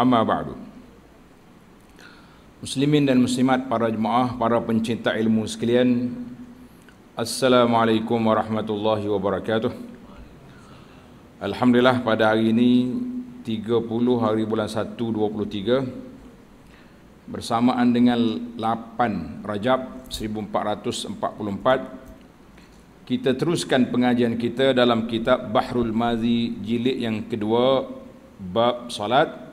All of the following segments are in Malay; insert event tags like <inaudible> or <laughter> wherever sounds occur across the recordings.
amma ba'du muslimin dan muslimat para jemaah para pencinta ilmu sekalian assalamualaikum warahmatullahi wabarakatuh alhamdulillah pada hari ini 30 hari bulan 1 23 bersamaan dengan 8 Rajab 1444 kita teruskan pengajian kita dalam kitab Bahrul Mazi jilid yang kedua bab salat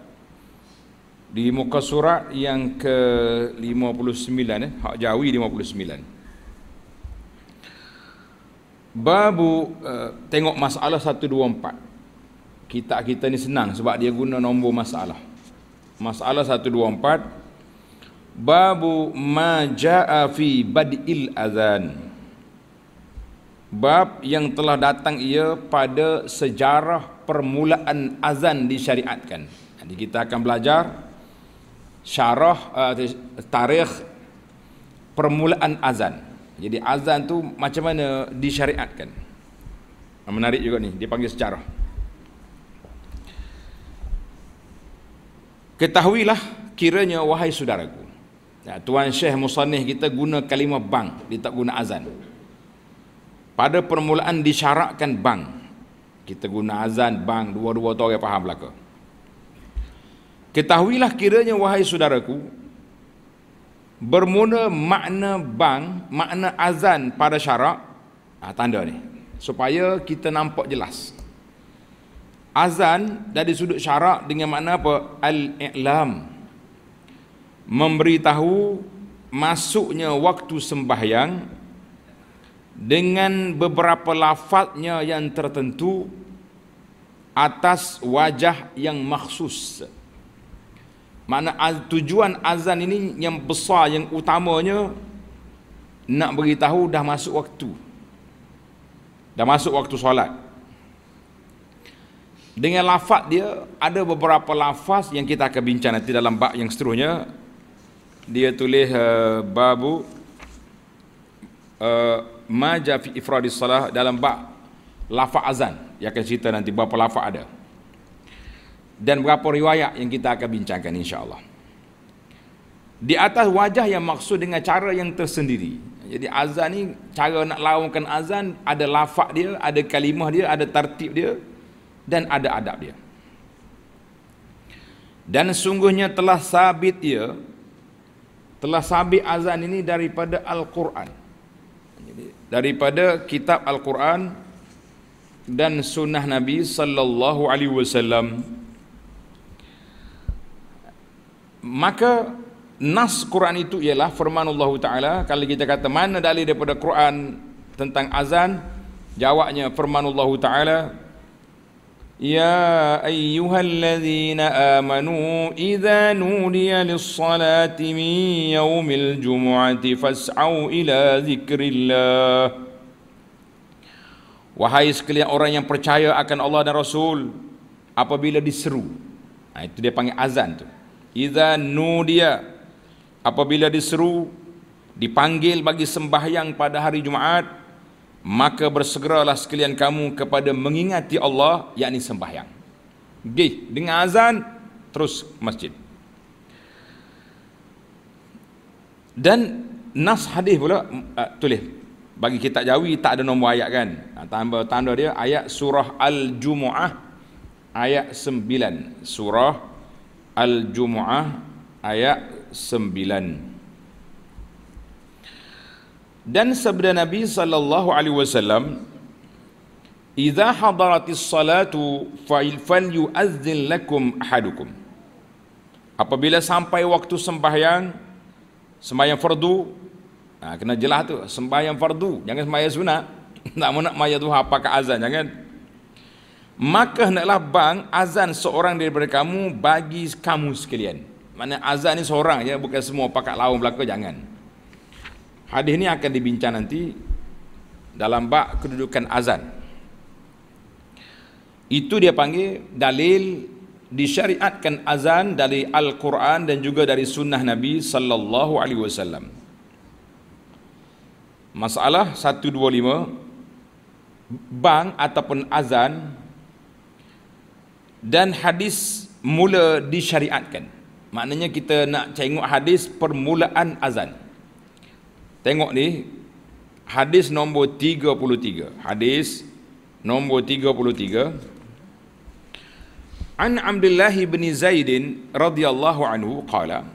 di muka surat yang ke 59 eh hak jawi 59 babu uh, tengok masalah 124 kita kita ni senang sebab dia guna nombor masalah masalah 124 babu ma jaa fi badil azan bab yang telah datang ia pada sejarah permulaan azan disyariatkan. Jadi kita akan belajar syarah uh, tarikh permulaan azan. Jadi azan tu macam mana disyariatkan. Menarik juga ni, dia panggil sejarah. Ketahuilah kiranya wahai saudaraku. Ya, Tuan Syekh Musannih kita guna kalimah bang, dia tak guna azan. Pada permulaan disyarakkan bang. Kita guna azan, bang, dua-dua tu orang faham belakang. Ketahuilah kiranya wahai saudaraku bermula makna bang, makna azan pada syarak ha, tanda ni supaya kita nampak jelas. Azan dari sudut syarak dengan makna apa? Al-i'lam. Memberitahu masuknya waktu sembahyang dengan beberapa lafaznya yang tertentu atas wajah yang maksus. Uh, mana tujuan azan ini yang besar yang utamanya nak beritahu dah masuk waktu. Dah masuk waktu solat. Dengan lafaz dia ada beberapa lafaz yang kita akan bincang nanti dalam bab yang seterusnya. Dia tulis uh, babu uh, eh, maja fi ifradis salah dalam bab lafaz azan. Dia akan cerita nanti berapa lafaz ada dan berapa riwayat yang kita akan bincangkan insya-Allah. Di atas wajah yang maksud dengan cara yang tersendiri. Jadi azan ni cara nak lawankan azan ada lafaz dia, ada kalimah dia, ada tertib dia dan ada adab dia. Dan sungguhnya telah sabit ia telah sabit azan ini daripada Al-Quran. daripada kitab Al-Quran dan sunnah Nabi sallallahu alaihi wasallam maka nas Quran itu ialah firman Allah Taala kalau kita kata mana dalil daripada Quran tentang azan jawabnya firman Allah Taala Ya ayyuhalladzina amanu idza nudiya lis-salati يوم الجمعة فسعوا إلى ذكر الله. Wahai sekalian orang yang percaya akan Allah dan Rasul apabila diseru nah, ha, itu dia panggil azan tu Iza nudia Apabila diseru Dipanggil bagi sembahyang pada hari Jumaat Maka bersegeralah sekalian kamu kepada mengingati Allah yakni sembahyang Gih, dengan azan Terus masjid Dan Nas hadis pula uh, Tulis Bagi kitab jawi tak ada nombor ayat kan ha, tambah tanda dia Ayat surah Al-Jumu'ah Ayat 9 Surah Al-Jumu'ah ayat 9. Dan sabda Nabi sallallahu alaihi wasallam, "Idza hadaratis salatu fa'il falyu'adhdhin lakum ahadukum." Apabila sampai waktu sembahyang, sembahyang fardu, nah, kena jelas tu, sembahyang fardu, jangan sembahyang sunat. <laughs> tak mau nak tu apa ke azan, jangan maka hendaklah bang azan seorang daripada kamu bagi kamu sekalian. Mana azan ni seorang je, bukan semua pakat lawan belaka, jangan. Hadis ni akan dibincang nanti dalam bak kedudukan azan. Itu dia panggil dalil disyariatkan azan dari Al-Quran dan juga dari sunnah Nabi sallallahu alaihi wasallam. Masalah 125 bang ataupun azan dan hadis mula disyariatkan. Maknanya kita nak tengok hadis permulaan azan. Tengok ni hadis nombor 33. Hadis nombor 33. An Abdullah bin Zaid radhiyallahu anhu qala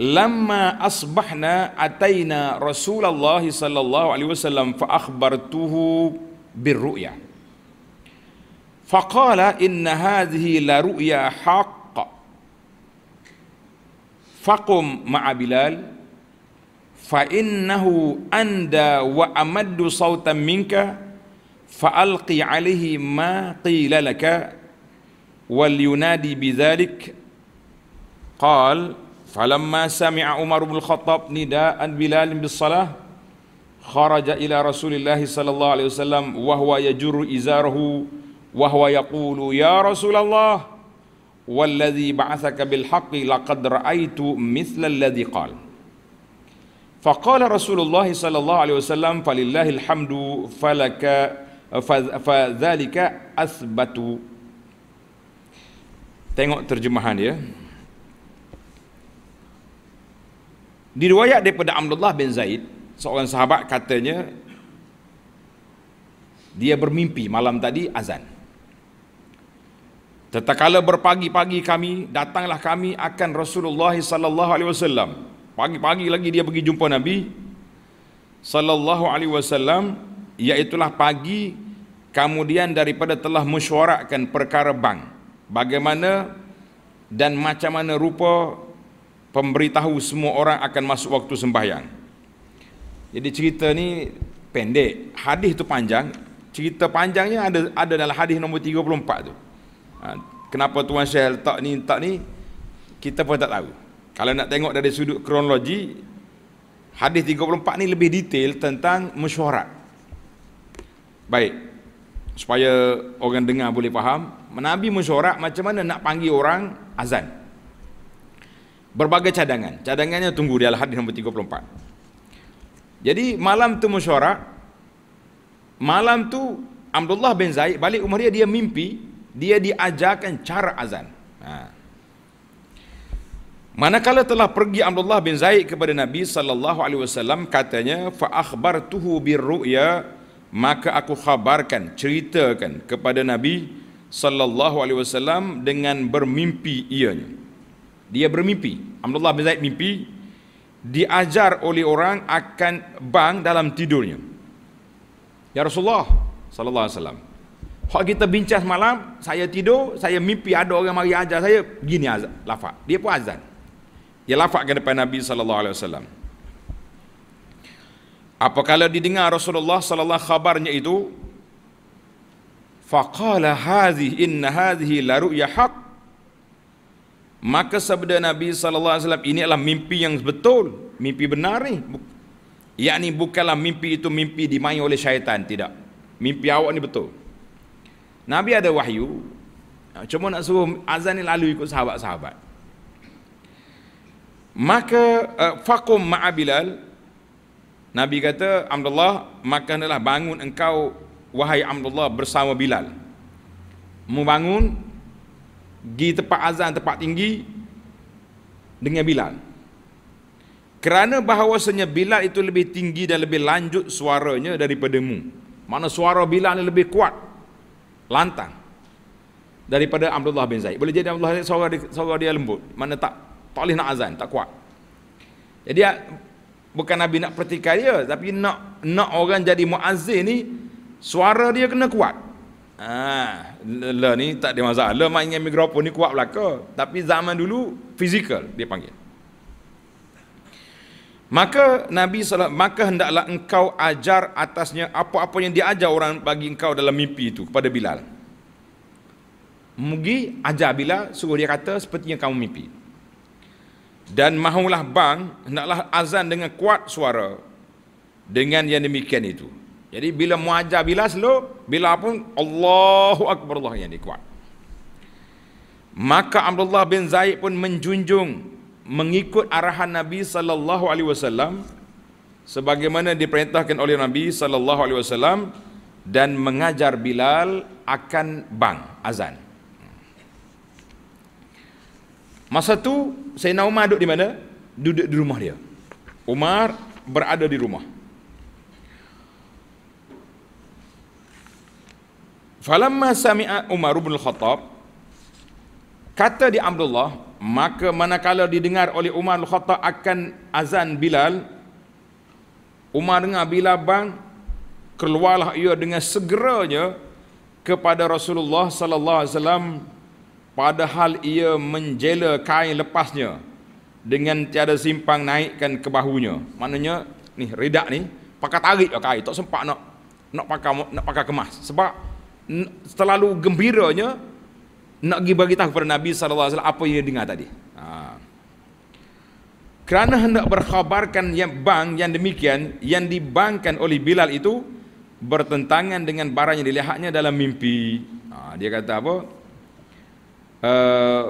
Lama asbahna ataina Rasulullah sallallahu alaihi wasallam fa akhbartuhu bir فقال إن هذه لرؤيا حق فقم مع بلال فإنه أندى وأمد صوتا منك فألقي عليه ما قيل لك ولينادي بذلك قال فلما سمع عمر بن الخطاب نداء بلال بالصلاة خرج إلى رسول الله صلى الله عليه وسلم وهو يجر إزاره وهو يقول يا رسول الله والذي بعثك بالحق لقد رأيت مثل الذي قال فقال رسول الله صلى الله عليه وسلم فلله الحمد Tengok terjemahan dia. Diriwayat daripada Abdullah bin Zaid, seorang sahabat katanya dia bermimpi malam tadi azan. Tetakala berpagi-pagi kami datanglah kami akan Rasulullah sallallahu alaihi wasallam. Pagi-pagi lagi dia pergi jumpa Nabi sallallahu alaihi wasallam iaitu pagi kemudian daripada telah mesyuaratkan perkara bank. Bagaimana dan macam mana rupa pemberitahu semua orang akan masuk waktu sembahyang. Jadi cerita ni pendek, hadis tu panjang. Cerita panjangnya ada ada dalam hadis nombor 34 tu ha, kenapa tuan saya letak ni tak ni kita pun tak tahu kalau nak tengok dari sudut kronologi hadis 34 ni lebih detail tentang mesyuarat baik supaya orang dengar boleh faham Nabi mesyuarat macam mana nak panggil orang azan berbagai cadangan cadangannya tunggu di hadis nombor 34 jadi malam tu mesyuarat malam tu Abdullah bin Zaid balik umur dia dia mimpi dia diajarkan cara azan. Ha. Manakala telah pergi Abdullah bin Zaid kepada Nabi sallallahu alaihi wasallam katanya fa akhbartuhu birru'ya maka aku khabarkan ceritakan kepada Nabi sallallahu alaihi wasallam dengan bermimpi ianya. Dia bermimpi, Abdullah bin Zaid mimpi diajar oleh orang akan bang dalam tidurnya. Ya Rasulullah sallallahu alaihi wasallam. Hak kita bincang malam, saya tidur, saya mimpi ada orang mari ajar saya, gini azan, lafak. Dia pun azan. Dia lafak ke depan Nabi sallallahu alaihi wasallam. Apakala didengar Rasulullah sallallahu khabarnya itu, faqala hadhi inna hadhi la ru'ya haq. Maka sabda Nabi sallallahu alaihi wasallam, ini adalah mimpi yang betul, mimpi benar ni. Yakni bukanlah mimpi itu mimpi dimain oleh syaitan, tidak. Mimpi awak ni betul. Nabi ada wahyu ha, Cuma nak suruh azan ni lalu ikut sahabat-sahabat Maka uh, Fakum ma'abilal Nabi kata Abdullah maka adalah bangun engkau Wahai Abdullah bersama Bilal Mu bangun Di tempat azan tempat tinggi Dengan Bilal Kerana bahawasanya Bilal itu lebih tinggi dan lebih lanjut suaranya daripada mu Mana suara Bilal ni lebih kuat lantang daripada Abdullah bin Zaid. Boleh jadi Abdullah Zaid suara dia, suara dia lembut. Mana tak tak boleh nak azan, tak kuat. Jadi ah, bukan Nabi nak pertikai dia, tapi nak nak orang jadi muazzin ni suara dia kena kuat. Ah, le, ni tak ada masalah. Le main mikrofon ni kuat belaka, tapi zaman dulu fizikal dia panggil. Maka Nabi SAW, maka hendaklah engkau ajar atasnya apa-apa yang diajar orang bagi engkau dalam mimpi itu kepada Bilal. Mugi ajar Bilal, suruh dia kata seperti yang kamu mimpi. Dan mahulah bang, hendaklah azan dengan kuat suara dengan yang demikian itu. Jadi bila mau ajar Bilal slow, Bilal pun Allahu Akbar Allah yang dikuat. Maka Abdullah bin Zaid pun menjunjung mengikut arahan Nabi sallallahu alaihi wasallam sebagaimana diperintahkan oleh Nabi sallallahu alaihi wasallam dan mengajar Bilal akan bang azan. Masa tu Sayyidina Umar duduk di mana? Duduk di rumah dia. Umar berada di rumah. Falamma sami'a Umar bin Khattab Kata di Abdullah, maka manakala didengar oleh Umar Al-Khattab akan azan Bilal, Umar dengar Bilal bang, keluarlah ia dengan segeranya kepada Rasulullah sallallahu alaihi wasallam padahal ia menjela kain lepasnya dengan tiada simpang naikkan ke bahunya. Maknanya ni redak ni pakai tarik ke lah kain tak sempat nak nak pakai nak pakai kemas sebab terlalu gembiranya nak pergi bagi tahu kepada Nabi SAW apa yang dia dengar tadi. Ha. Kerana hendak berkhabarkan yang bang yang demikian yang dibangkan oleh Bilal itu bertentangan dengan barang yang dilihatnya dalam mimpi. Ha, dia kata apa? Uh,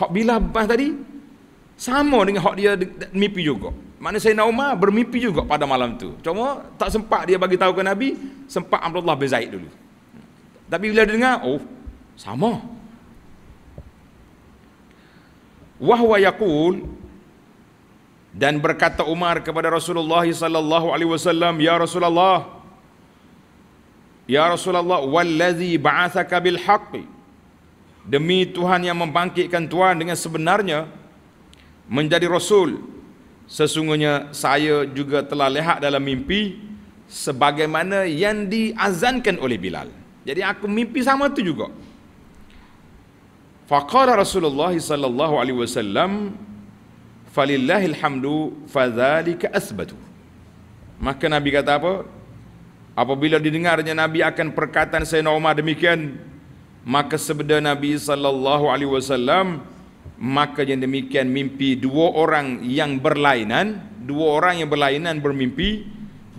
hak Bilal bang tadi sama dengan hak dia mimpi juga. Mana saya Nauma bermimpi juga pada malam tu. Cuma tak sempat dia bagi tahu ke Nabi, sempat Abdullah bin Zaid dulu. Tapi bila dia dengar, oh, sama. Wahwa yaqul dan berkata Umar kepada Rasulullah sallallahu alaihi wasallam, "Ya Rasulullah, Ya Rasulullah, wallazi ba'athaka bil haqqi." Demi Tuhan yang membangkitkan Tuhan dengan sebenarnya menjadi rasul, sesungguhnya saya juga telah lihat dalam mimpi sebagaimana yang diazankan oleh Bilal. Jadi aku mimpi sama tu juga. Faqala Rasulullah sallallahu alaihi wasallam falillahi alhamdu fadzalika asbatu. Maka Nabi kata apa? Apabila didengarnya Nabi akan perkataan Sayyidina Umar demikian, maka sebenarnya Nabi sallallahu alaihi wasallam maka yang demikian mimpi dua orang yang berlainan, dua orang yang berlainan bermimpi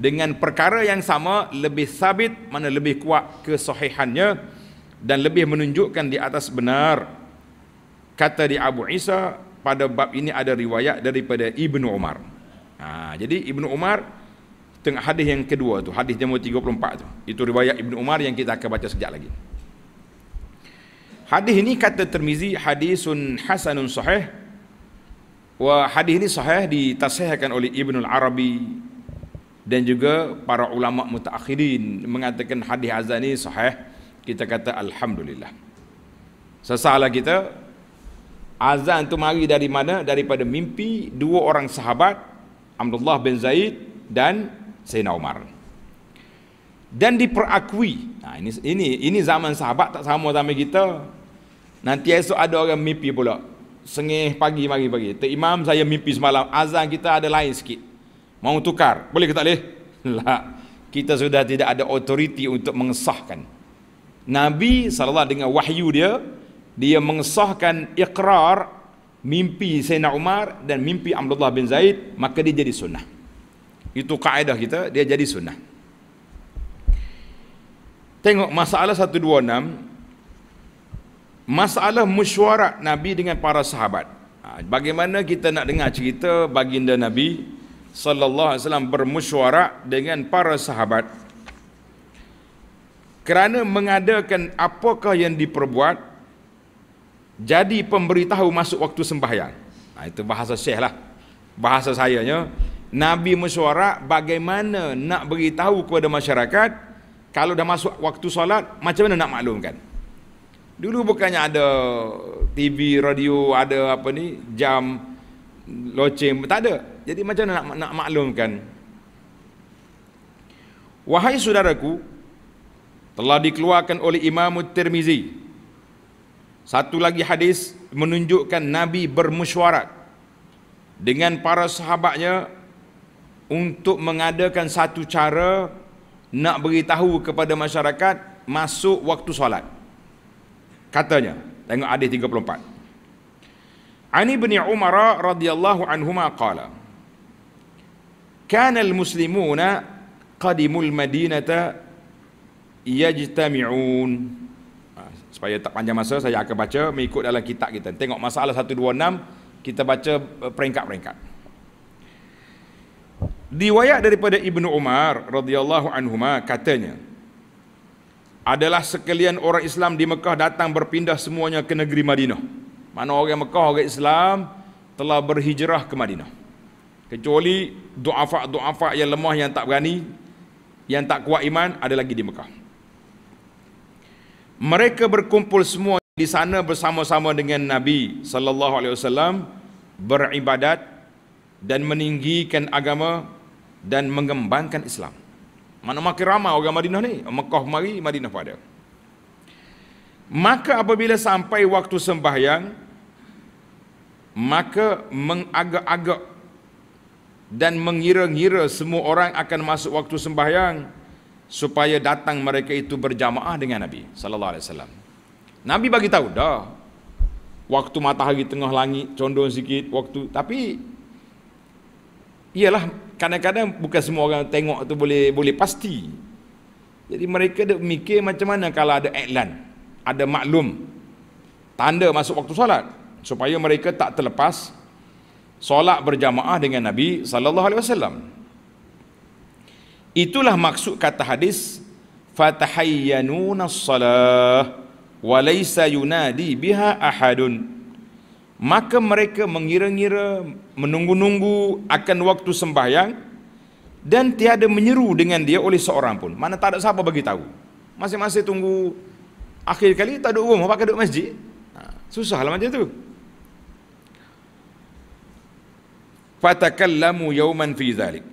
dengan perkara yang sama lebih sabit mana lebih kuat kesahihannya dan lebih menunjukkan di atas benar kata di Abu Isa pada bab ini ada riwayat daripada Ibnu Umar ha, jadi Ibnu Umar tengah hadis yang kedua tu hadis nombor 34 tu itu riwayat Ibnu Umar yang kita akan baca sekejap lagi hadis ini kata Termizi hadisun hasanun sahih Wah hadis ini sahih ditasihkan oleh Ibnu Arabi dan juga para ulama mutaakhirin mengatakan hadis azan ini sahih kita kata alhamdulillah sesalah kita azan tu mari dari mana daripada mimpi dua orang sahabat Abdullah bin Zaid dan Sayyidina Umar dan diperakui nah ini ini ini zaman sahabat tak sama zaman kita nanti esok ada orang mimpi pula sengih pagi mari pagi tu imam saya mimpi semalam azan kita ada lain sikit mau tukar boleh ke tak boleh <laughs> lah kita sudah tidak ada otoriti untuk mengesahkan Nabi sallallahu dengan wahyu dia dia mengesahkan ikrar mimpi Sayyidina Umar dan mimpi Abdullah bin Zaid maka dia jadi sunnah itu kaedah kita dia jadi sunnah tengok masalah 126 masalah mesyuarat Nabi dengan para sahabat ha, bagaimana kita nak dengar cerita baginda Nabi sallallahu alaihi wasallam bermusyawarah dengan para sahabat kerana mengadakan apakah yang diperbuat jadi pemberitahu masuk waktu sembahyang nah, ha, itu bahasa syekh lah bahasa sayanya Nabi musyawarah bagaimana nak beritahu kepada masyarakat kalau dah masuk waktu solat macam mana nak maklumkan dulu bukannya ada TV, radio, ada apa ni jam loceng, tak ada jadi macam mana nak, nak maklumkan? Wahai saudaraku, telah dikeluarkan oleh Imam Tirmizi. Satu lagi hadis menunjukkan Nabi bermesyuarat dengan para sahabatnya untuk mengadakan satu cara nak beritahu kepada masyarakat masuk waktu solat. Katanya, tengok hadis 34. Ani bin Umar radhiyallahu anhuma qala. كان المسلمون قدموا Madinata يجتمعون supaya tak panjang masa saya akan baca mengikut dalam kitab kita tengok masalah 126 kita baca eh, peringkat-peringkat diwayat daripada Ibnu Umar radhiyallahu anhuma katanya adalah sekalian orang Islam di Mekah datang berpindah semuanya ke negeri Madinah mana orang Mekah orang Islam telah berhijrah ke Madinah kecuali duafa-duafa yang lemah yang tak berani yang tak kuat iman ada lagi di Mekah mereka berkumpul semua di sana bersama-sama dengan Nabi sallallahu alaihi wasallam beribadat dan meninggikan agama dan mengembangkan Islam. Mana makin ramai orang Madinah ni? Mekah mari, Madinah pada. Maka apabila sampai waktu sembahyang, maka mengagak-agak dan mengira-ngira semua orang akan masuk waktu sembahyang supaya datang mereka itu berjamaah dengan Nabi sallallahu alaihi wasallam. Nabi bagi tahu dah waktu matahari tengah langit condong sikit waktu tapi ialah kadang-kadang bukan semua orang tengok tu boleh boleh pasti. Jadi mereka dah mikir macam mana kalau ada iklan, ada maklum tanda masuk waktu solat supaya mereka tak terlepas solat berjamaah dengan Nabi sallallahu alaihi wasallam. Itulah maksud kata hadis fatahayyanuna salah wa laysa yunadi biha ahadun. Maka mereka mengira-ngira menunggu-nunggu akan waktu sembahyang dan tiada menyeru dengan dia oleh seorang pun. Mana tak ada siapa bagi tahu. Masing-masing tunggu akhir kali tak ada rumah pakai duduk masjid. Ha, susahlah macam tu. fatakallamu yawman fi zalik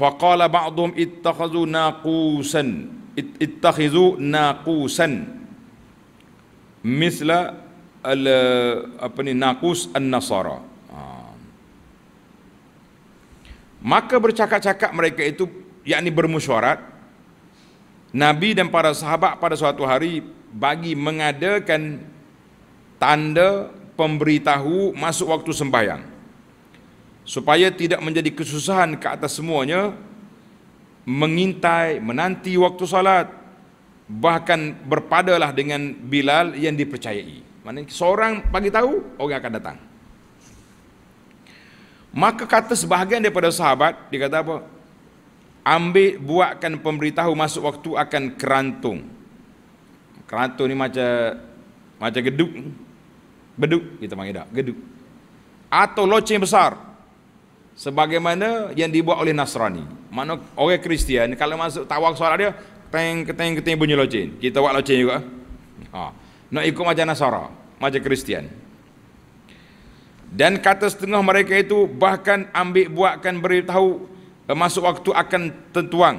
faqala ba'dhum ittakhadhu naqusan ittakhadhu naqusan misla al apa ni naqus an-nasara maka bercakap-cakap mereka itu yakni bermusyarat nabi dan para sahabat pada suatu hari bagi mengadakan tanda pemberitahu masuk waktu sembahyang supaya tidak menjadi kesusahan ke atas semuanya mengintai menanti waktu salat bahkan berpadalah dengan Bilal yang dipercayai maknanya seorang bagi tahu orang akan datang maka kata sebahagian daripada sahabat dia kata apa ambil buatkan pemberitahu masuk waktu akan kerantung kerantung ni macam macam geduk beduk kita panggil tak geduk atau loceng besar sebagaimana yang dibuat oleh Nasrani. Mana orang Kristian kalau masuk tawak solat dia teng keteng keteng bunyi loceng. Kita buat loceng juga. Ha. Nak ikut macam Nasara, macam Kristian. Dan kata setengah mereka itu bahkan ambil buatkan beritahu eh, masuk waktu akan tertuang.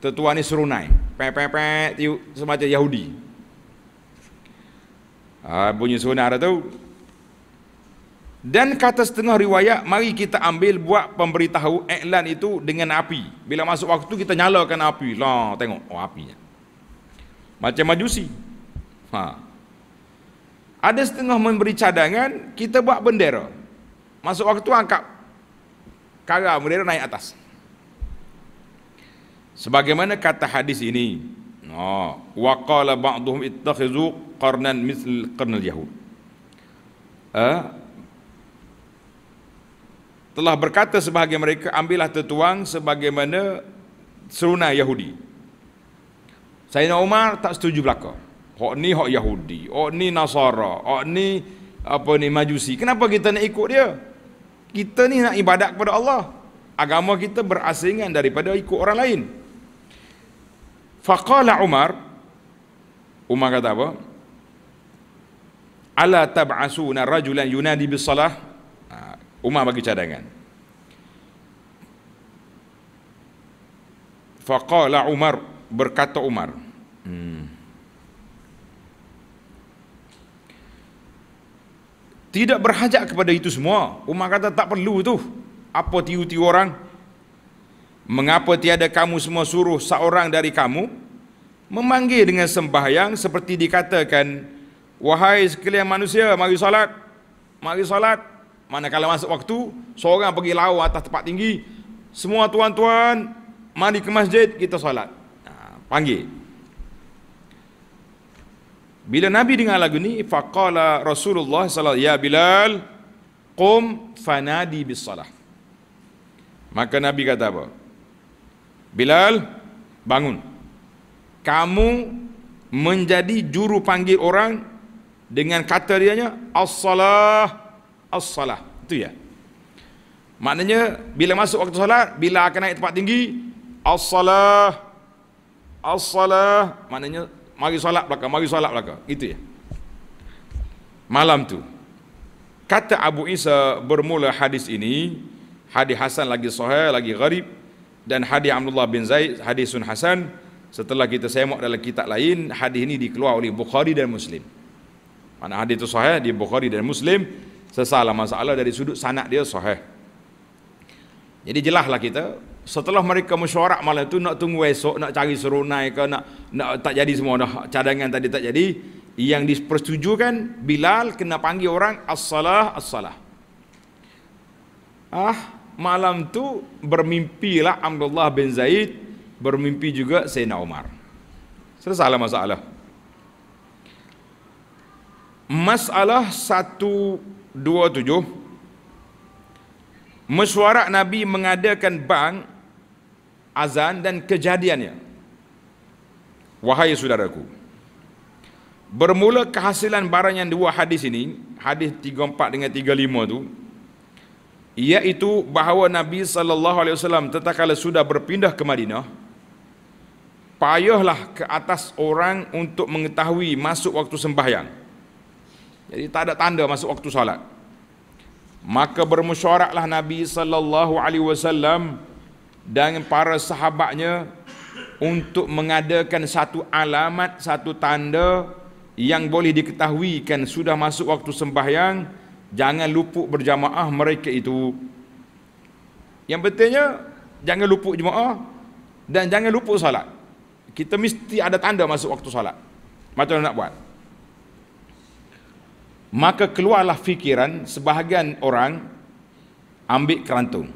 Tertuang ni serunai. Pe pe pe semacam Yahudi. Ha, bunyi serunai ada tu. Dan kata setengah riwayat, mari kita ambil buat pemberitahu iklan itu dengan api. Bila masuk waktu kita nyalakan api. Lah, tengok oh apinya. Macam majusi. Ha. Ada setengah memberi cadangan, kita buat bendera. Masuk waktu angkat kara bendera naik atas. Sebagaimana kata hadis ini. Oh, wa qala ba'dhum ittakhizu qarnan mithl qarnal yahud. Eh, telah berkata sebahagian mereka ambillah tertuang sebagaimana seruna Yahudi. Sayyidina Umar tak setuju belaka. Hak ni hak Yahudi, hak ni Nasara, hak ni apa ni Majusi. Kenapa kita nak ikut dia? Kita ni nak ibadat kepada Allah. Agama kita berasingan daripada ikut orang lain. Faqala Umar Umar kata apa? Ala tab'asuna rajulan yunadi bis salah Umar bagi cadangan. Faqala Umar berkata Umar. Hmm. Tidak berhajat kepada itu semua. Umar kata tak perlu tu. Apa tiu-tiu orang? Mengapa tiada kamu semua suruh seorang dari kamu memanggil dengan sembahyang seperti dikatakan, wahai sekalian manusia, mari salat. Mari salat mana kalau masuk waktu, seorang pergi lau atas tempat tinggi, semua tuan-tuan mari ke masjid kita solat. Ha, panggil. Bila Nabi dengar lagu ni, faqala Rasulullah sallallahu ya Bilal, qum fanadi bis bisalah. Maka Nabi kata apa? Bilal, bangun. Kamu menjadi juru panggil orang dengan kata dia nya, as-salah as-salah. Itu ya. Maknanya bila masuk waktu salat bila akan naik tempat tinggi, as-salah. As-salah maknanya mari solat belakang, mari solat belakang. Itu ya. Malam tu. Kata Abu Isa bermula hadis ini, hadis Hasan lagi sahih, lagi gharib dan hadis Abdullah bin Zaid, hadis Sun Hasan setelah kita semak dalam kitab lain, hadis ini dikeluar oleh Bukhari dan Muslim. Mana hadis itu sahih di Bukhari dan Muslim, Sesalah masalah dari sudut sanak dia sahih. Jadi jelahlah kita, setelah mereka mesyuarat malam itu, nak tunggu esok, nak cari serunai ke, nak, nak tak jadi semua dah, cadangan tadi tak jadi, yang dipersetujukan, Bilal kena panggil orang, as-salah, Ah, malam tu bermimpilah Abdullah bin Zaid, bermimpi juga Sayyidina Umar. Selesai masalah. Masalah satu 27 mesyuarat Nabi mengadakan bang azan dan kejadiannya wahai saudaraku bermula kehasilan barang yang dua hadis ini hadis 34 dengan 35 itu, iaitu bahawa Nabi sallallahu alaihi wasallam tatkala sudah berpindah ke Madinah payahlah ke atas orang untuk mengetahui masuk waktu sembahyang jadi tak ada tanda masuk waktu salat. Maka bermusyaraklah Nabi sallallahu alaihi wasallam dengan para sahabatnya untuk mengadakan satu alamat, satu tanda yang boleh diketahuikan sudah masuk waktu sembahyang, jangan lupuk berjamaah mereka itu. Yang pentingnya jangan lupuk jemaah dan jangan lupuk salat. Kita mesti ada tanda masuk waktu salat. Macam mana nak buat? maka keluarlah fikiran sebahagian orang ambil kerantung.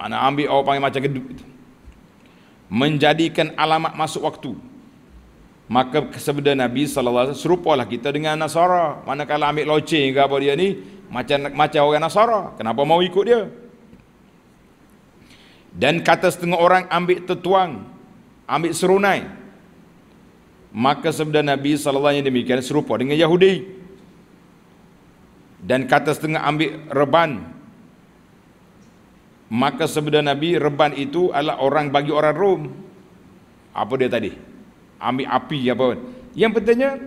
Mana ambil orang panggil macam gedup itu. Menjadikan alamat masuk waktu. Maka sebenarnya Nabi SAW serupalah kita dengan Nasara. Mana kalau ambil loceng ke apa dia ni, macam macam orang Nasara. Kenapa mau ikut dia? Dan kata setengah orang ambil tertuang, ambil serunai. Maka sebenarnya Nabi SAW demikian serupa dengan Yahudi dan kata setengah ambil reban maka sebenar Nabi reban itu adalah orang bagi orang Rom apa dia tadi ambil api apa pun yang pentingnya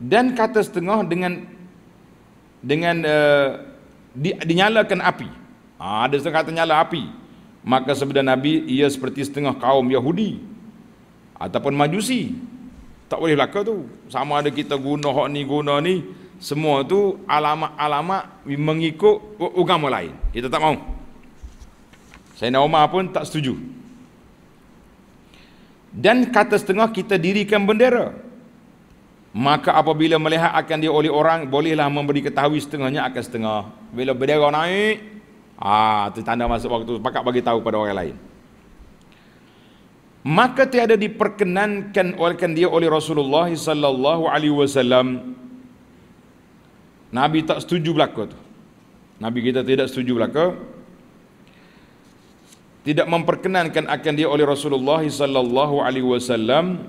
dan kata setengah dengan dengan uh, di, dinyalakan api ha, ada setengah kata nyala api maka sebenar Nabi ia seperti setengah kaum Yahudi ataupun Majusi tak boleh berlaku tu. Sama ada kita guna hak ni guna ni, semua tu alamat-alamat mengikut agama lain. Kita tak mau. Saya nak Umar pun tak setuju. Dan kata setengah kita dirikan bendera. Maka apabila melihat akan dia oleh orang bolehlah memberi ketahui setengahnya akan setengah. Bila bendera naik, ah tu tanda masuk waktu pakak bagi tahu pada orang lain maka tiada diperkenankan olehkan dia oleh Rasulullah sallallahu alaihi wasallam Nabi tak setuju belaka tu Nabi kita tidak setuju belaka tidak memperkenankan akan dia oleh Rasulullah sallallahu alaihi wasallam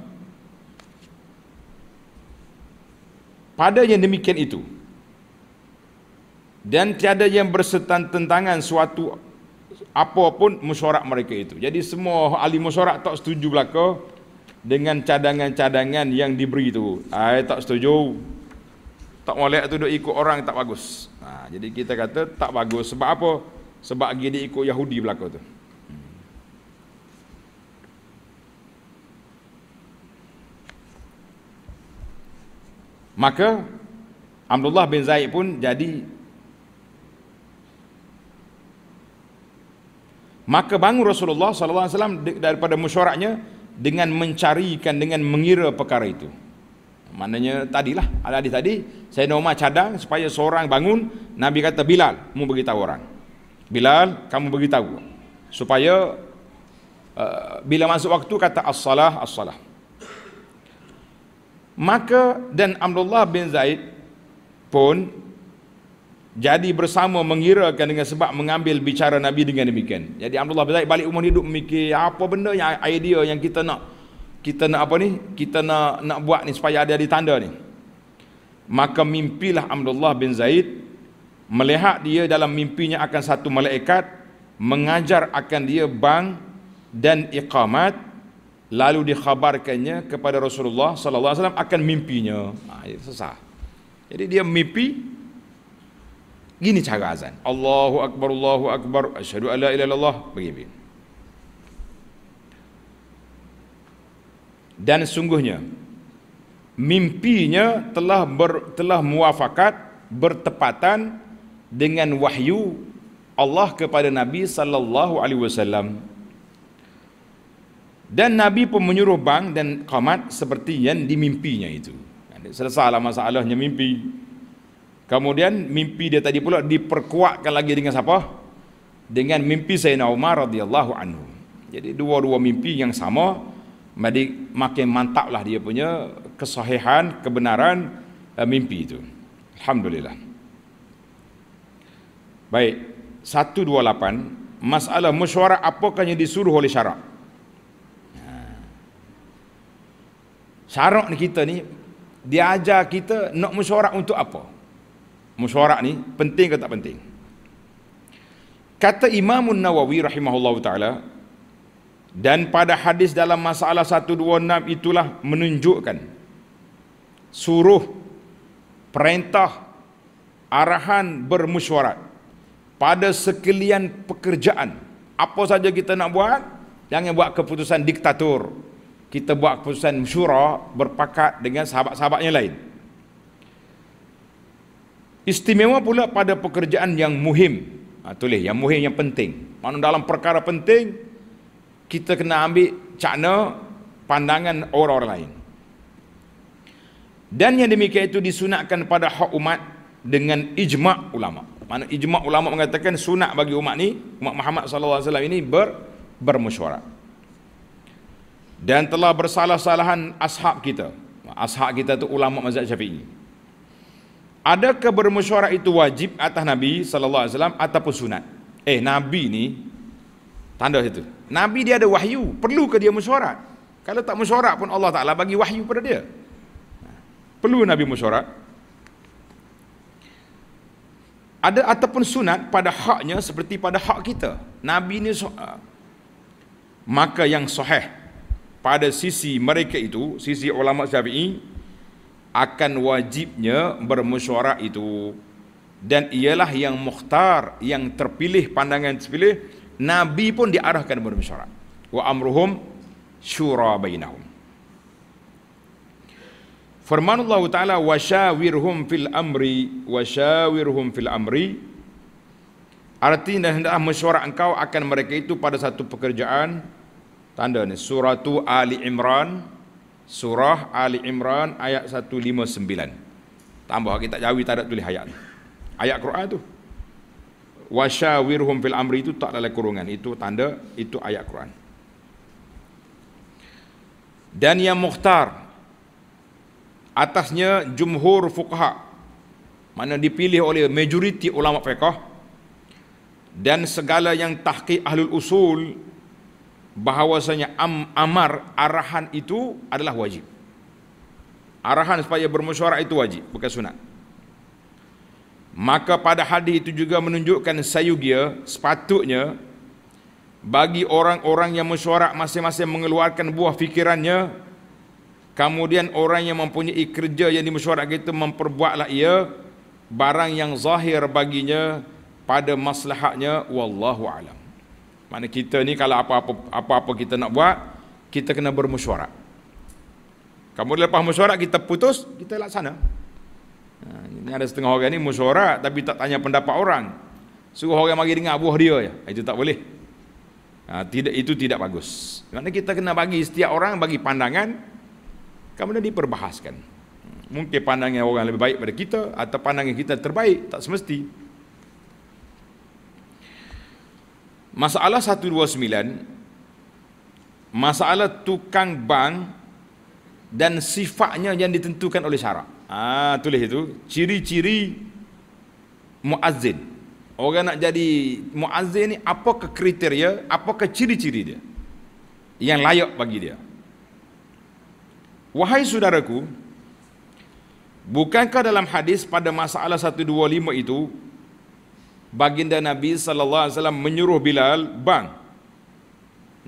pada yang demikian itu dan tiada yang bersetan tentangan suatu apa pun mesyuarat mereka itu. Jadi semua ahli mesyuarat tak setuju belaka dengan cadangan-cadangan yang diberi itu. Saya ah, eh, tak setuju. Tak boleh tu duk ikut orang tak bagus. Ha, jadi kita kata tak bagus sebab apa? Sebab dia ikut Yahudi belaka tu. Hmm. Maka Abdullah bin Zaid pun jadi Maka bangun Rasulullah sallallahu alaihi wasallam daripada mesyuaratnya dengan mencarikan dengan mengira perkara itu. Maknanya tadilah ada di tadi saya nama cadang supaya seorang bangun Nabi kata Bilal mu beritahu orang. Bilal kamu beritahu supaya uh, bila masuk waktu kata as-salah as-salah. Maka dan Abdullah bin Zaid pun jadi bersama mengirakan dengan sebab mengambil bicara Nabi dengan demikian. Jadi Abdullah bin Zaid balik umur hidup memikir apa benda yang idea yang kita nak kita nak apa ni? Kita nak nak buat ni supaya ada di tanda ni. Maka mimpilah Abdullah bin Zaid melihat dia dalam mimpinya akan satu malaikat mengajar akan dia bang dan iqamat lalu dikhabarkannya kepada Rasulullah sallallahu alaihi wasallam akan mimpinya. Ah, ha, sesah. Jadi dia mimpi Gini cara azan. Allahu akbar Allahu akbar asyhadu alla ilaha illallah begini. Dan sungguhnya mimpinya telah ber, telah muafakat bertepatan dengan wahyu Allah kepada Nabi sallallahu alaihi wasallam. Dan Nabi pun menyuruh bang dan qamat seperti yang dimimpinya itu. Selesai lah masalahnya mimpi. Kemudian mimpi dia tadi pula diperkuatkan lagi dengan siapa? Dengan mimpi Sayyidina Umar radhiyallahu anhu. Jadi dua-dua mimpi yang sama jadi makin mantaplah dia punya kesahihan, kebenaran eh, mimpi itu. Alhamdulillah. Baik, 128 masalah mesyuarat apakah yang disuruh oleh syarak? Ha. Syarak ni kita ni dia diajar kita nak mesyuarat untuk apa? musyawarah ni penting ke tak penting? Kata Imam Nawawi rahimahullah ta'ala Dan pada hadis dalam masalah 126 itulah menunjukkan Suruh Perintah Arahan bermusyawarah Pada sekalian pekerjaan Apa saja kita nak buat Jangan buat keputusan diktator Kita buat keputusan musyawarah Berpakat dengan sahabat sahabatnya lain Istimewa pula pada pekerjaan yang muhim. Ha, tulis yang muhim yang penting. Mana dalam perkara penting kita kena ambil cakna pandangan orang-orang lain. Dan yang demikian itu disunatkan pada hak umat dengan ijma' ulama'. Mana ijma' ulama' mengatakan sunat bagi umat ni, umat Muhammad SAW ini ber, bermesyuarat. Dan telah bersalah-salahan ashab kita. Ashab kita tu ulama' mazhab syafi'i. Adakah bermesyuarat itu wajib atas Nabi saw ataupun sunat? Eh Nabi ni tanda itu. Nabi dia ada wahyu, perlu ke dia mesyuarat? Kalau tak mesyuarat pun Allah Taala bagi wahyu pada dia. Perlu Nabi mesyuarat? Ada ataupun sunat pada haknya seperti pada hak kita. Nabi ni ah, maka yang sahih pada sisi mereka itu, sisi ulama Syafi'i akan wajibnya bermesyuarat itu dan ialah yang mukhtar yang terpilih pandangan terpilih nabi pun diarahkan bermesyuarat wa amruhum syura bainahum firman Allah taala wasyawirhum fil amri wasyawirhum fil amri artinya hendaklah mesyuarat engkau akan mereka itu pada satu pekerjaan tanda ni suratu ali imran surah Ali Imran ayat 159. Tambah kita jawi tak ada tulis ayat ni. Ayat Quran tu. Wasyawirhum fil amri itu tak dalam kurungan. Itu tanda itu ayat Quran. Dan yang mukhtar atasnya jumhur fuqaha. Mana dipilih oleh majoriti ulama fiqh dan segala yang tahqiq ahlul usul bahawasanya am, amar arahan itu adalah wajib. Arahan supaya bermusyawarah itu wajib, bukan sunat. Maka pada hadis itu juga menunjukkan sayugia sepatutnya bagi orang-orang yang mesyuarat masing-masing mengeluarkan buah fikirannya kemudian orang yang mempunyai kerja yang dimesyuarat itu memperbuatlah ia barang yang zahir baginya pada maslahatnya wallahu alam mana kita ni kalau apa-apa apa-apa kita nak buat, kita kena bermusyawarah. Kamu lepas mesyuarat kita putus, kita laksana. Ha, ini ada setengah orang ni mesyuarat tapi tak tanya pendapat orang. Suruh orang mari dengar buah dia je. Ha, itu tak boleh. Ha, tidak itu tidak bagus. Maknanya kita kena bagi setiap orang bagi pandangan kemudian diperbahaskan. Hmm, mungkin pandangan orang lebih baik pada kita atau pandangan kita terbaik tak semesti. Masalah 129 Masalah tukang bank Dan sifatnya yang ditentukan oleh syarak Ah ha, Tulis itu Ciri-ciri Muazzin Orang nak jadi muazzin ni Apakah kriteria Apakah ciri-ciri dia Yang layak bagi dia Wahai saudaraku Bukankah dalam hadis pada masalah 125 itu baginda Nabi sallallahu alaihi wasallam menyuruh Bilal bang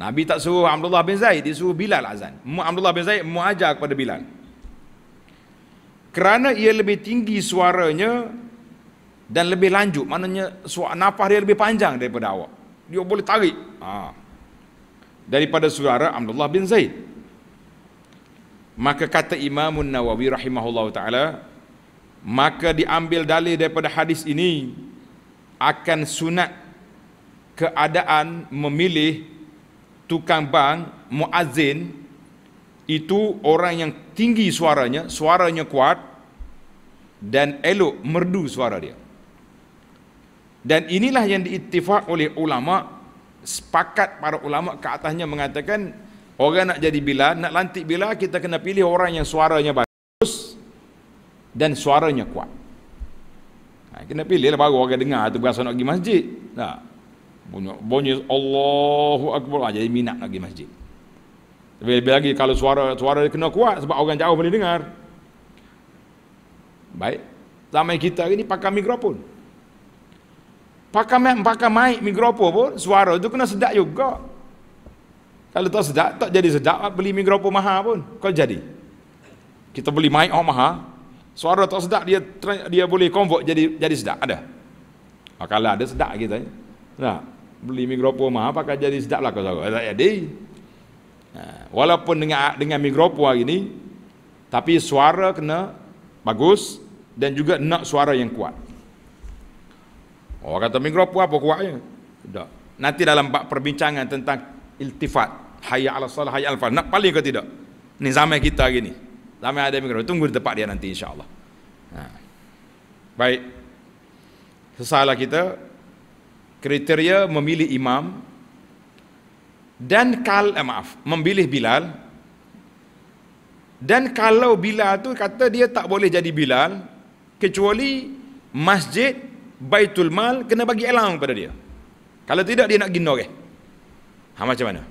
Nabi tak suruh Abdullah bin Zaid dia suruh Bilal azan Abdullah bin Zaid mengajar kepada Bilal kerana ia lebih tinggi suaranya dan lebih lanjut maknanya suara nafas dia lebih panjang daripada awak dia boleh tarik ha. daripada suara Abdullah bin Zaid maka kata Imam Nawawi rahimahullah taala maka diambil dalil daripada hadis ini akan sunat keadaan memilih tukang bang muazin itu orang yang tinggi suaranya, suaranya kuat dan elok merdu suara dia. Dan inilah yang diiktifak oleh ulama sepakat para ulama ke atasnya mengatakan orang nak jadi bila, nak lantik bila kita kena pilih orang yang suaranya bagus dan suaranya kuat kena pilih lah baru orang dengar tu berasa nak pergi masjid tak bunyi, bunyi Allahu Akbar ah, jadi minat nak pergi masjid lebih, lebih lagi kalau suara suara dia kena kuat sebab orang jauh boleh dengar baik ramai kita ini pakai mikrofon pakai pakai mic mikrofon pun suara tu kena sedap juga kalau tak sedap tak jadi sedap beli mikrofon mahal pun kalau jadi kita beli mic oh mahal suara tak sedap dia dia boleh convert jadi jadi sedap ada ha, kalau ada sedap kita eh. nah beli mikrofon mahal pakai jadi sedap lah suara tak jadi walaupun dengan dengan mikrofon hari ni tapi suara kena bagus dan juga nak suara yang kuat Oh kata mikrofon apa kuatnya tak nanti dalam bab perbincangan tentang iltifat hayya ala salah hayya alfa nak paling ke tidak ni zaman kita hari ni Sampai ada mikrofon. Tunggu di tempat dia nanti insyaAllah. Ha. Baik. Selesailah kita. Kriteria memilih imam. Dan kal, eh, maaf. Memilih Bilal. Dan kalau Bilal tu kata dia tak boleh jadi Bilal. Kecuali masjid Baitul Mal kena bagi elang kepada dia. Kalau tidak dia nak gino ke? Eh. Ha, macam mana?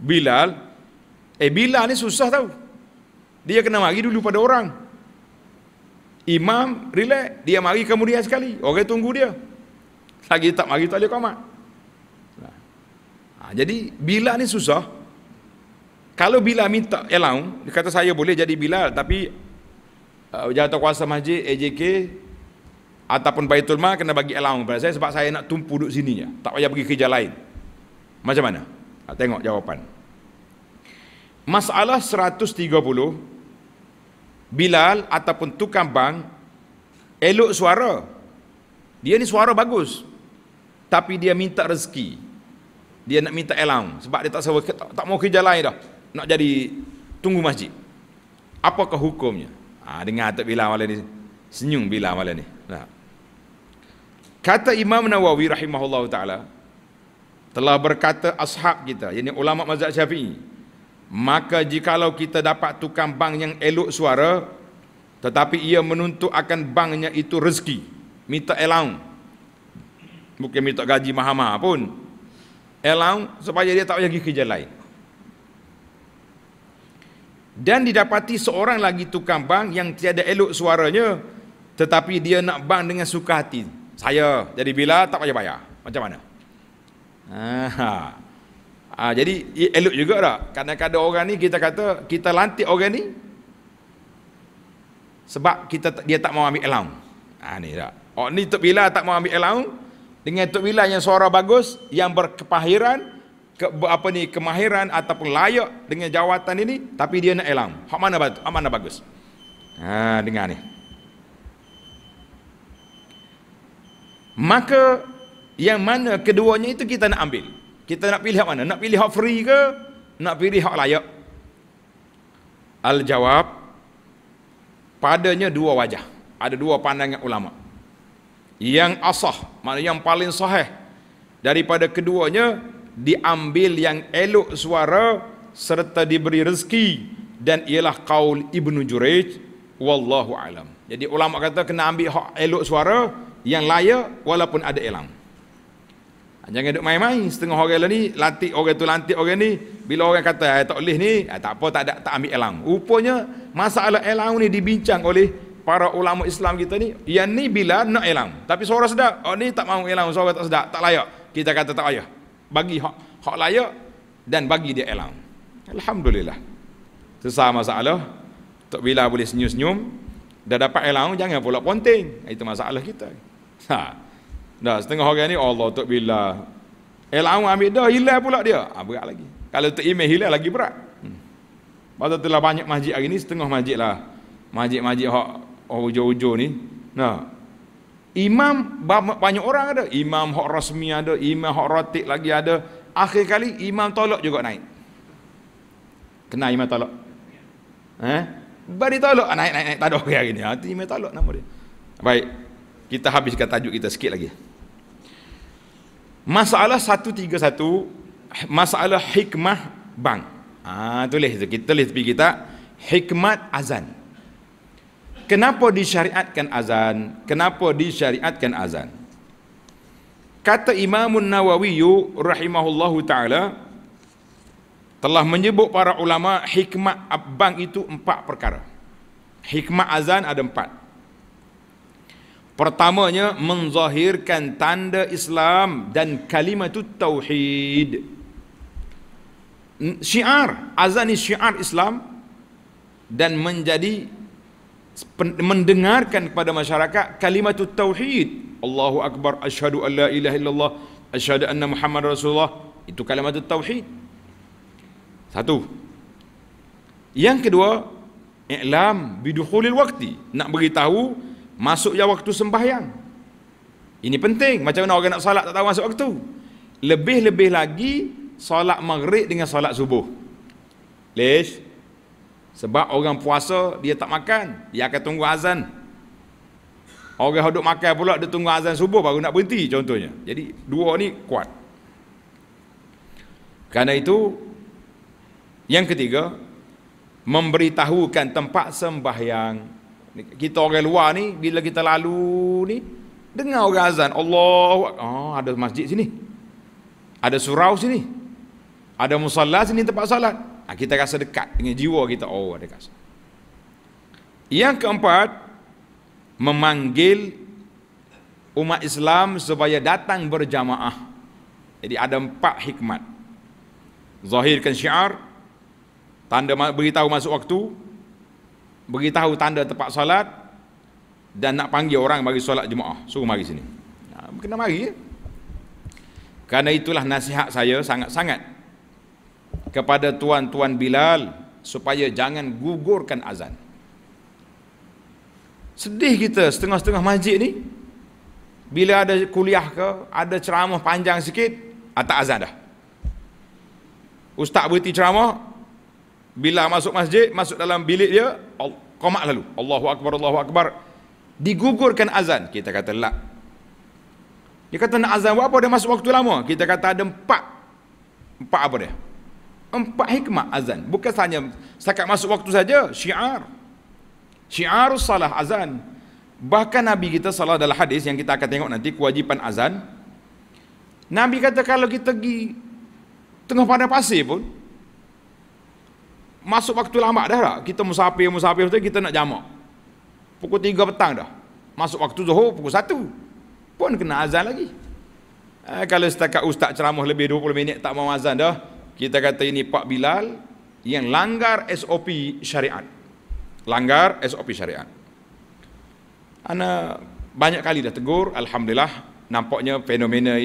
Bilal. Eh Bilal ni susah tau dia kena mari dulu pada orang imam relax dia mari kemudian sekali orang tunggu dia lagi tak mari tak boleh komat ha, jadi bila ni susah kalau bila minta elang dia kata saya boleh jadi bila tapi uh, jatuh kuasa masjid AJK ataupun bayi Mah kena bagi elang pada saya sebab saya nak tumpu duduk sininya tak payah pergi kerja lain macam mana ha, tengok jawapan masalah Bilal ataupun tukang bang elok suara. Dia ni suara bagus. Tapi dia minta rezeki. Dia nak minta elang sebab dia tak sewa tak, tak mau kerja lain dah. Nak jadi tunggu masjid. Apakah hukumnya? Ha, dengar tak bilang malam ni. Senyum bilang malam ni. Nah. Kata Imam Nawawi rahimahullah ta'ala telah berkata ashab kita, yang ulama mazhab syafi'i, Maka jikalau kita dapat tukang bank yang elok suara Tetapi ia menuntut akan banknya itu rezeki Minta elang Mungkin minta gaji mahal-mahal pun Elang supaya dia tak payah pergi kerja lain Dan didapati seorang lagi tukang bank yang tiada elok suaranya Tetapi dia nak bank dengan suka hati Saya jadi bila tak payah bayar Macam mana? Haa Ha, jadi elok juga tak? Kadang-kadang orang ni kita kata kita lantik orang ni sebab kita dia tak mau ambil allowance. Ha, ni tak. Oh ni Tok Bila tak mau ambil allowance dengan Tok Bila yang suara bagus, yang berkepahiran ke, apa ni kemahiran ataupun layak dengan jawatan ini tapi dia nak elang. Hak mana Hak mana bagus? Ha dengar ni. Maka yang mana keduanya itu kita nak ambil. Kita nak pilih hak mana? Nak pilih hak free ke? Nak pilih hak layak? Al-jawab padanya dua wajah. Ada dua pandangan ulama. Yang asah, maknanya yang paling sahih daripada keduanya diambil yang elok suara serta diberi rezeki dan ialah kaul Ibnu Jurej wallahu alam. Jadi ulama kata kena ambil hak elok suara yang layak walaupun ada elang. Jangan duk main-main setengah orang lah ni latih orang tu lantik orang ni bila orang kata eh ah, tak boleh ni eh, tak apa tak ada tak ambil elang. Rupanya masalah elang ni dibincang oleh para ulama Islam kita ni yang ni bila nak elang tapi suara sedap oh ni tak mau elang suara tak sedap tak layak kita kata tak payah bagi hak hak layak dan bagi dia elang. Alhamdulillah. Sesama masalah tak bila boleh senyum-senyum dah dapat elang jangan pula ponting. Itu masalah kita. Ha. Dah setengah orang ni Allah tak bila Elaun eh, ambil dah hilang pula dia. Ha, berat lagi. Kalau tak email hilang lagi berat. Hmm. Pasal telah banyak masjid hari ni setengah masjid lah. Masjid-masjid hak hujur-hujur ni. Nah. Imam banyak orang ada. Imam hak rasmi ada, imam hak rotik lagi ada. Akhir kali imam tolak juga naik. Kena imam tolak. Eh? Bari tolak naik-naik ah, naik tak ada hari ni. Ha, ah, imam tolak nama dia. Baik. Kita habiskan tajuk kita sikit lagi. Masalah 131 Masalah hikmah bang ha, Tulis tu, kita tulis tepi kita Hikmat azan Kenapa disyariatkan azan? Kenapa disyariatkan azan? Kata Imam Nawawi rahimahullahu taala telah menyebut para ulama hikmah abang itu empat perkara. Hikmat azan ada empat. Pertamanya menzahirkan tanda Islam dan kalimat tauhid. Hmm, syiar azan syiar Islam dan menjadi mendengarkan kepada masyarakat kalimat tauhid. Allahu akbar asyhadu alla ilaha illallah asyhadu anna Muhammad rasulullah itu kalimat tauhid. Satu. Yang kedua, i'lam bidukhulil waqti. Nak beritahu masuknya waktu sembahyang ini penting macam mana orang nak salat tak tahu masuk waktu lebih-lebih lagi salat maghrib dengan salat subuh leh sebab orang puasa dia tak makan dia akan tunggu azan orang hendak makan pula dia tunggu azan subuh baru nak berhenti contohnya jadi dua ni kuat kerana itu yang ketiga memberitahukan tempat sembahyang kita orang luar ni bila kita lalu ni dengar orang azan Allahu oh ada masjid sini ada surau sini ada musalla sini tempat salat Ah kita rasa dekat dengan jiwa kita oh ada rasa yang keempat memanggil umat Islam supaya datang berjamaah jadi ada empat hikmat zahirkan syiar tanda beritahu masuk waktu beri tanda tempat solat dan nak panggil orang bagi solat jemaah Suruh mari sini. Ha, kena mari. Ya. Karena itulah nasihat saya sangat-sangat kepada tuan-tuan Bilal supaya jangan gugurkan azan. Sedih kita setengah-setengah masjid ni bila ada kuliah ke, ada ceramah panjang sikit, tak azan dah. Ustaz berhenti ceramah, bila masuk masjid masuk dalam bilik dia qomat lalu Allahu akbar Allahu akbar digugurkan azan kita kata lah dia kata nak azan buat apa dia masuk waktu lama kita kata ada empat empat apa dia empat hikmah azan bukan hanya sekat masuk waktu saja syiar syiar salah azan bahkan nabi kita salah dalam hadis yang kita akan tengok nanti kewajipan azan nabi kata kalau kita pergi tengah pada pasir pun masuk waktu lambat dah lah. Kita musafir, musafir, musafir, kita nak jamak. Pukul 3 petang dah. Masuk waktu zuhur pukul 1. Pun kena azan lagi. Eh, kalau setakat ustaz ceramah lebih 20 minit tak mau azan dah, kita kata ini Pak Bilal yang langgar SOP syariat. Langgar SOP syariat. Ana banyak kali dah tegur, alhamdulillah nampaknya fenomena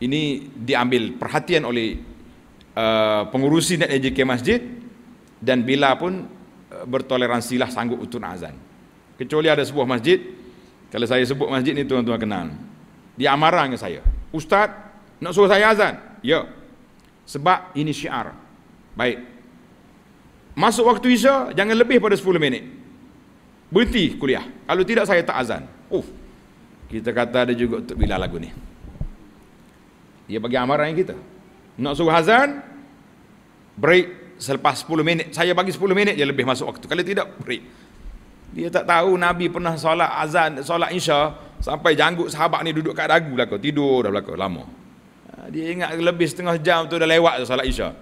ini diambil perhatian oleh uh, pengurusi net masjid dan bila pun eh, bertoleransilah sanggup utun azan kecuali ada sebuah masjid kalau saya sebut masjid ni tuan-tuan kenal Di amaran dengan saya ustaz nak suruh saya azan ya sebab ini syiar baik masuk waktu isya jangan lebih pada 10 minit berhenti kuliah kalau tidak saya tak azan uh kita kata ada juga untuk bila lagu ni dia bagi amaran kita nak suruh azan break selepas 10 minit saya bagi 10 minit dia lebih masuk waktu kalau tidak break dia tak tahu Nabi pernah solat azan solat isya sampai janggut sahabat ni duduk kat dagu lah tidur dah belakang lama ha, dia ingat lebih setengah jam tu dah lewat tu solat isya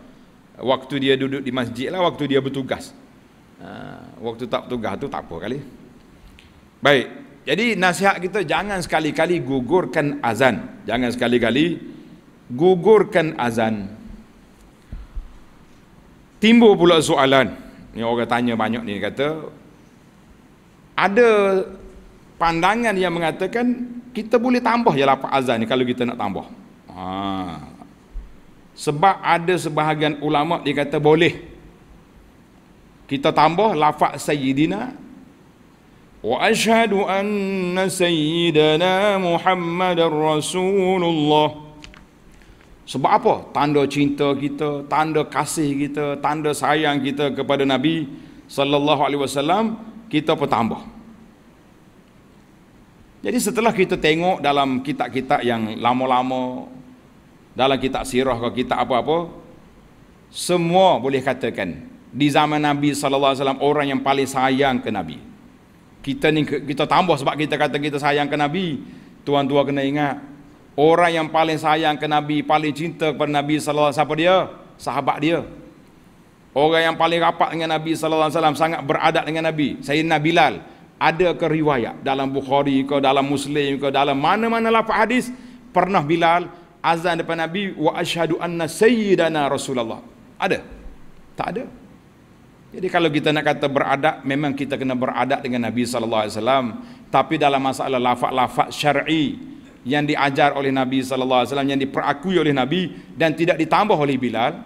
waktu dia duduk di masjid lah waktu dia bertugas ha, waktu tak bertugas tu tak apa kali baik jadi nasihat kita jangan sekali-kali gugurkan azan jangan sekali-kali gugurkan azan Timbul pula soalan. Ni orang tanya banyak ni kata ada pandangan yang mengatakan kita boleh tambah je ya lapan azan ni kalau kita nak tambah. Ha. Sebab ada sebahagian ulama dia kata boleh. Kita tambah lafaz sayyidina wa ashhadu anna sayyidana Muhammadar Rasulullah. Sebab apa? Tanda cinta kita, tanda kasih kita, tanda sayang kita kepada Nabi sallallahu alaihi wasallam kita bertambah. Jadi setelah kita tengok dalam kitab-kitab yang lama-lama dalam kitab sirah ke kitab apa-apa semua boleh katakan di zaman Nabi sallallahu alaihi wasallam orang yang paling sayang ke Nabi. Kita ni kita tambah sebab kita kata kita sayang ke Nabi. Tuan-tuan kena ingat Orang yang paling sayang ke Nabi, paling cinta kepada Nabi sallallahu alaihi wasallam dia, sahabat dia. Orang yang paling rapat dengan Nabi sallallahu alaihi wasallam, sangat beradab dengan Nabi, Sayyidina Bilal. Ada ke riwayat dalam Bukhari ke dalam Muslim ke dalam mana-mana lafaz hadis pernah Bilal azan depan Nabi wa asyhadu anna sayyidana Rasulullah. Ada? Tak ada. Jadi kalau kita nak kata beradab memang kita kena beradab dengan Nabi sallallahu alaihi wasallam tapi dalam masalah lafaz-lafaz syar'i yang diajar oleh Nabi sallallahu alaihi wasallam yang diperakui oleh Nabi dan tidak ditambah oleh Bilal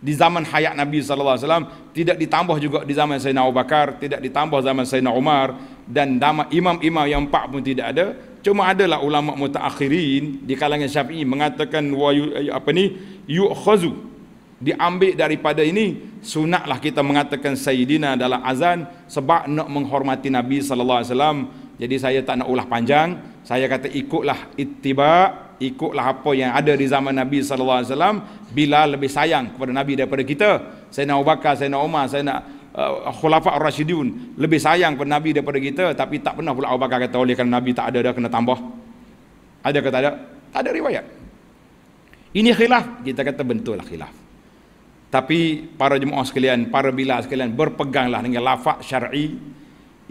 di zaman hayat Nabi sallallahu alaihi wasallam tidak ditambah juga di zaman Sayyidina Abu Bakar tidak ditambah zaman Sayyidina Umar dan imam-imam yang empat pun tidak ada cuma adalah ulama mutaakhirin di kalangan Syafi'i mengatakan wa eh, apa ni yu'khazu diambil daripada ini sunatlah kita mengatakan sayyidina dalam azan sebab nak menghormati Nabi sallallahu alaihi wasallam jadi saya tak nak ulah panjang, saya kata ikutlah ittiba, ikutlah apa yang ada di zaman Nabi sallallahu alaihi wasallam. bila lebih sayang kepada Nabi daripada kita. Saya nak Abu Bakar, saya nak Umar, saya nak uh, Khulafa ar lebih sayang kepada Nabi daripada kita, tapi tak pernah pula Abu Bakar kata oleh kerana Nabi tak ada dah kena tambah. Ada ke tak ada? Tak ada riwayat. Ini khilaf, kita kata bentuklah khilaf. Tapi para jemaah sekalian, para bila sekalian berpeganglah dengan lafaz syar'i. I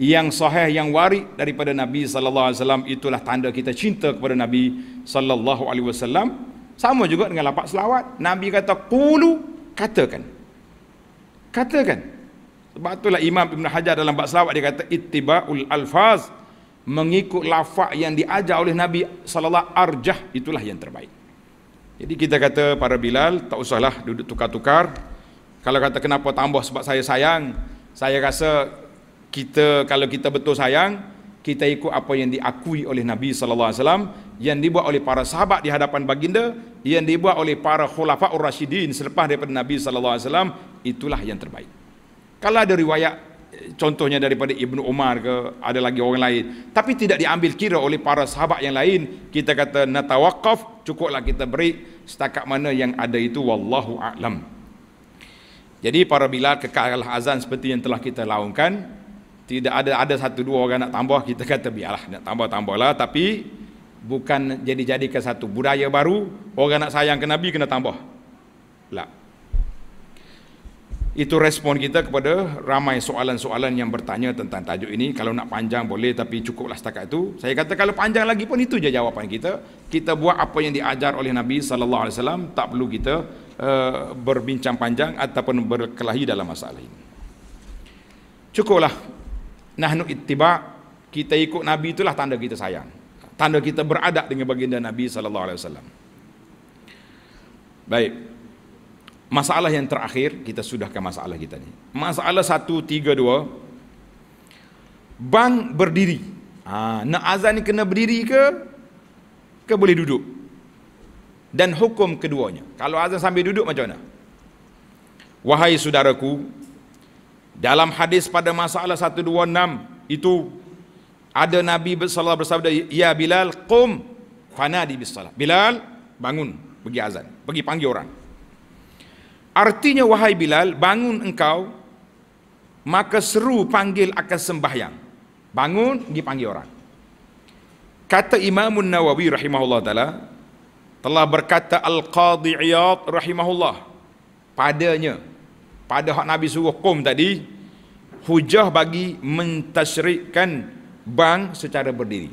yang sahih yang waris daripada Nabi sallallahu alaihi wasallam itulah tanda kita cinta kepada Nabi sallallahu alaihi wasallam sama juga dengan lapak selawat Nabi kata qulu katakan katakan sebab itulah Imam Ibn Hajar dalam bab selawat dia kata ittibaul alfaz mengikut lafaz yang diajar oleh Nabi sallallahu arjah itulah yang terbaik jadi kita kata para Bilal tak usahlah duduk tukar-tukar kalau kata kenapa tambah sebab saya sayang saya rasa kita kalau kita betul sayang kita ikut apa yang diakui oleh Nabi sallallahu alaihi wasallam yang dibuat oleh para sahabat di hadapan baginda yang dibuat oleh para khulafaur rasyidin selepas daripada Nabi sallallahu alaihi wasallam itulah yang terbaik kalau ada riwayat eh, contohnya daripada Ibnu Umar ke ada lagi orang lain tapi tidak diambil kira oleh para sahabat yang lain kita kata natawaqqaf cukuplah kita beri setakat mana yang ada itu wallahu alam jadi para bilal kekalah azan seperti yang telah kita laungkan tidak ada ada satu dua orang nak tambah kita kata biarlah nak tambah tambahlah tapi bukan jadi jadi ke satu budaya baru orang nak sayang ke nabi kena tambah lah itu respon kita kepada ramai soalan-soalan yang bertanya tentang tajuk ini kalau nak panjang boleh tapi cukuplah setakat itu saya kata kalau panjang lagi pun itu je jawapan kita kita buat apa yang diajar oleh nabi sallallahu alaihi wasallam tak perlu kita uh, berbincang panjang ataupun berkelahi dalam masalah ini cukuplah nahnu ittiba kita ikut nabi itulah tanda kita sayang tanda kita beradab dengan baginda nabi sallallahu alaihi wasallam baik masalah yang terakhir kita sudahkan masalah kita ni masalah 1 3 bang berdiri ha, nak azan ni kena berdiri ke ke boleh duduk dan hukum keduanya kalau azan sambil duduk macam mana wahai saudaraku dalam hadis pada masalah 126 itu ada Nabi bersalawat bersabda ya Bilal qum fanadi bis salat. Bilal bangun pergi azan, pergi panggil orang. Artinya wahai Bilal bangun engkau maka seru panggil akan sembahyang. Bangun pergi panggil orang. Kata Imam Nawawi rahimahullah taala telah berkata Al Qadhi Iyad rahimahullah padanya pada hak Nabi suruh kum tadi hujah bagi mentasyrikkan bang secara berdiri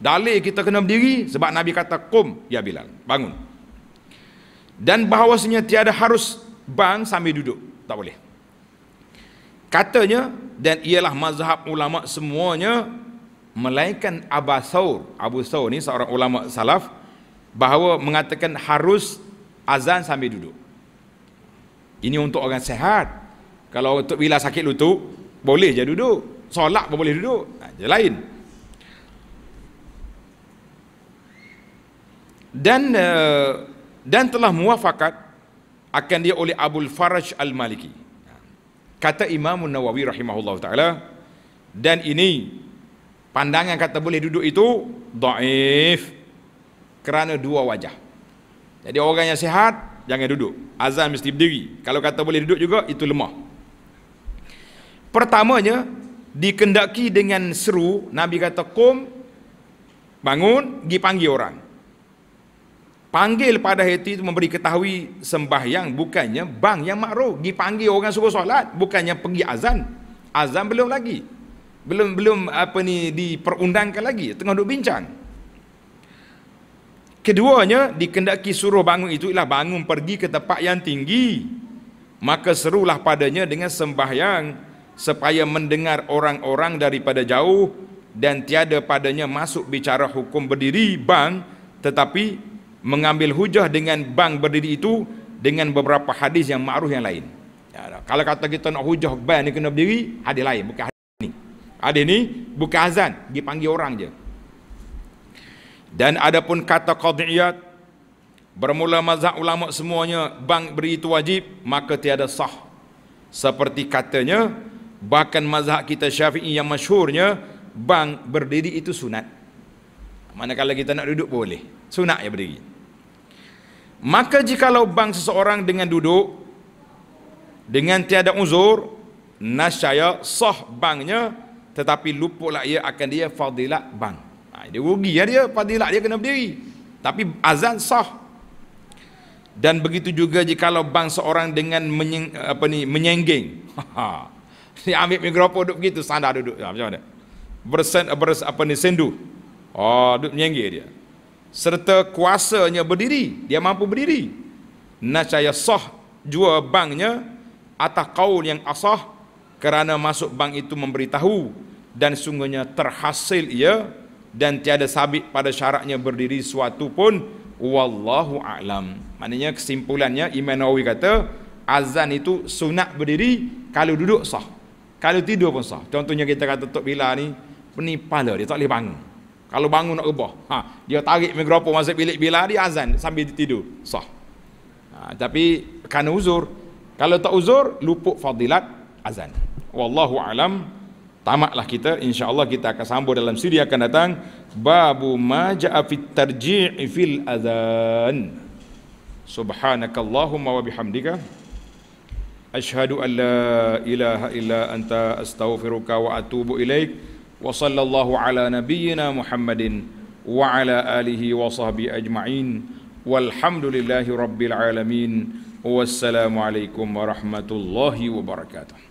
dalil kita kena berdiri sebab Nabi kata kum ya Bilal bangun dan bahawasanya tiada harus bang sambil duduk tak boleh katanya dan ialah mazhab ulama semuanya melainkan Abu Saur Abu Saur ni seorang ulama salaf bahawa mengatakan harus azan sambil duduk ini untuk orang sehat. Kalau untuk bila sakit lutut, boleh je duduk. Solat pun boleh duduk. Ha, je lain. Dan eh, dan telah muafakat akan dia oleh Abdul Faraj Al-Maliki. Kata Imam Nawawi rahimahullah ta'ala. Dan ini pandangan kata boleh duduk itu da'if. Kerana dua wajah. Jadi orang yang sehat jangan duduk azan mesti berdiri kalau kata boleh duduk juga itu lemah pertamanya dikendaki dengan seru nabi kata kum bangun gi panggil orang panggil pada hati itu memberi ketahui sembahyang bukannya bang yang makruh gi panggil orang suruh solat bukannya pergi azan azan belum lagi belum belum apa ni diperundangkan lagi tengah duduk bincang Keduanya dikendaki suruh bangun itu ialah bangun pergi ke tempat yang tinggi. Maka serulah padanya dengan sembahyang supaya mendengar orang-orang daripada jauh dan tiada padanya masuk bicara hukum berdiri bang tetapi mengambil hujah dengan bang berdiri itu dengan beberapa hadis yang makruh yang lain. Ya, kalau kata kita nak hujah bang ni kena berdiri, hadis lain bukan hadis ni. Hadis ni bukan azan, dipanggil orang je. Dan ada pun kata qadiyat bermula mazhab ulama semuanya bang beri itu wajib maka tiada sah. Seperti katanya bahkan mazhab kita Syafi'i yang masyurnya bang berdiri itu sunat. Manakala kita nak duduk boleh. Sunat ya berdiri. Maka jikalau bang seseorang dengan duduk dengan tiada uzur nasyaya sah bangnya tetapi lupuklah ia akan dia fadilat bang. Ha, dia rugi lah dia fadilat dia kena berdiri tapi azan sah dan begitu juga jika kalau bang seorang dengan menying, apa ni menyengging ha, ha. dia ambil mikrofon duduk begitu sandar duduk ya, macam mana bersen bers, apa ni sendu oh duduk menyengging dia serta kuasanya berdiri dia mampu berdiri nasaya sah jual bangnya atas kaul yang asah kerana masuk bank itu memberitahu dan sungguhnya terhasil ia dan tiada sabit pada syaratnya berdiri suatu pun wallahu alam maknanya kesimpulannya Imam Nawawi kata azan itu sunat berdiri kalau duduk sah kalau tidur pun sah contohnya kita kata Tok Bila ni penipal dia tak boleh bangun kalau bangun nak rebah ha, dia tarik mikrofon masuk bilik Bila dia azan sambil tidur sah ha, tapi kerana uzur kalau tak uzur luput fadilat azan wallahu alam tamaklah kita insyaallah kita akan sambung dalam siri akan datang babu ma jaa fit tarji' fil adzan subhanakallahumma wa bihamdika ashhadu an la ilaha illa anta astaghfiruka wa atubu ilaik wa sallallahu ala nabiyyina muhammadin wa ala alihi wa sahbi ajma'in walhamdulillahi rabbil alamin wassalamu alaikum warahmatullahi wabarakatuh